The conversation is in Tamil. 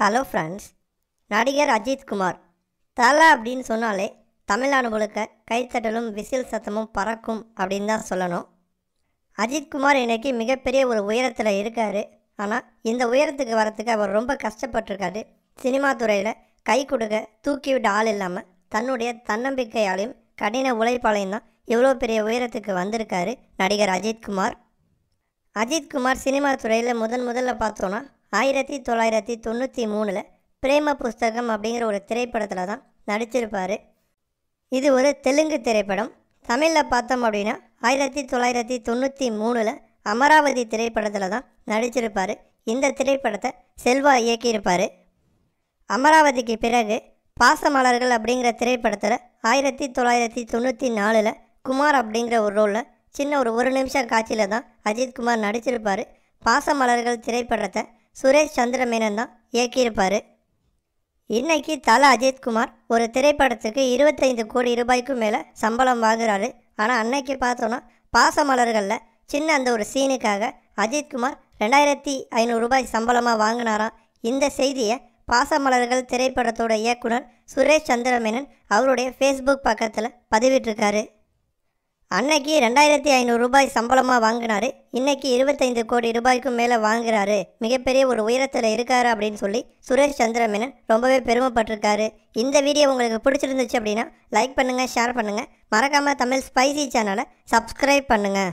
ஹலோ ஃப்ரெண்ட்ஸ் நடிகர் அஜித் குமார் தலை அப்படின்னு சொன்னாலே தமிழ்நாடு முழுக்க கைத்தட்டலும் விசில் சத்தமும் பறக்கும் அப்படின்னு தான் சொல்லணும் அஜித் குமார் இன்றைக்கி மிகப்பெரிய ஒரு உயரத்தில் இருக்கார் ஆனால் இந்த உயரத்துக்கு வரத்துக்கு அவர் ரொம்ப கஷ்டப்பட்டிருக்காரு சினிமா துறையில் கை கொடுக்க தூக்கிவிட ஆள் இல்லாமல் தன்னுடைய தன்னம்பிக்கையாலையும் கடின உழைப்பாலையும் தான் இவ்வளோ பெரிய உயரத்துக்கு வந்திருக்காரு நடிகர் அஜித் குமார் அஜித் குமார் சினிமா துறையில் முதன் முதல்ல பார்த்தோன்னா ஆயிரத்தி தொள்ளாயிரத்தி தொண்ணூற்றி மூணில் பிரேம புஸ்தகம் அப்படிங்கிற ஒரு திரைப்படத்தில் தான் நடிச்சிருப்பார் இது ஒரு தெலுங்கு திரைப்படம் தமிழில் பார்த்தோம் அப்படின்னா ஆயிரத்தி தொள்ளாயிரத்தி தொண்ணூற்றி மூணில் அமராவதி திரைப்படத்தில் தான் நடிச்சிருப்பார் இந்த திரைப்படத்தை செல்வா இயக்கியிருப்பார் அமராவதிக்கு பிறகு பாசமலர்கள் அப்படிங்கிற திரைப்படத்தில் ஆயிரத்தி தொள்ளாயிரத்தி தொண்ணூற்றி நாலில் குமார் அப்படிங்கிற ஒரு ரோலில் சின்ன ஒரு ஒரு நிமிஷம் காட்சியில் தான் அஜித்குமார் நடிச்சிருப்பார் பாசமலர்கள் திரைப்படத்தை சுரேஷ் சந்திர மேனன் தான் இயக்கியிருப்பார் இன்னைக்கு தல அஜித்குமார் ஒரு திரைப்படத்துக்கு இருபத்தைந்து கோடி ரூபாய்க்கும் மேலே சம்பளம் வாங்குறாரு ஆனால் அன்னைக்கு பார்த்தோன்னா பாசமலர்களில் சின்ன அந்த ஒரு சீனுக்காக அஜித்குமார் ரெண்டாயிரத்தி ஐநூறுரூபாய் சம்பளமாக வாங்கினாராம் இந்த செய்தியை பாசமலர்கள் திரைப்படத்தோட இயக்குனர் சுரேஷ் சந்திரமேனன் அவருடைய ஃபேஸ்புக் பக்கத்தில் பதிவிட்டிருக்காரு அன்னைக்கு ரெண்டாயிரத்தி ஐநூறு ரூபாய் சம்பளமாக வாங்கினாரு இன்னைக்கு இருபத்தைந்து கோடி ரூபாய்க்கும் மேலே வாங்குறாரு மிகப்பெரிய ஒரு உயரத்தில் இருக்காரு அப்படின்னு சொல்லி சுரேஷ் சந்திரமேனன் ரொம்பவே பெருமைப்பட்டிருக்காரு இந்த வீடியோ உங்களுக்கு பிடிச்சிருந்துச்சு அப்படின்னா லைக் பண்ணுங்கள் ஷேர் பண்ணுங்கள் மறக்காமல் தமிழ் ஸ்பைசி சேனலை சப்ஸ்கிரைப் பண்ணுங்கள்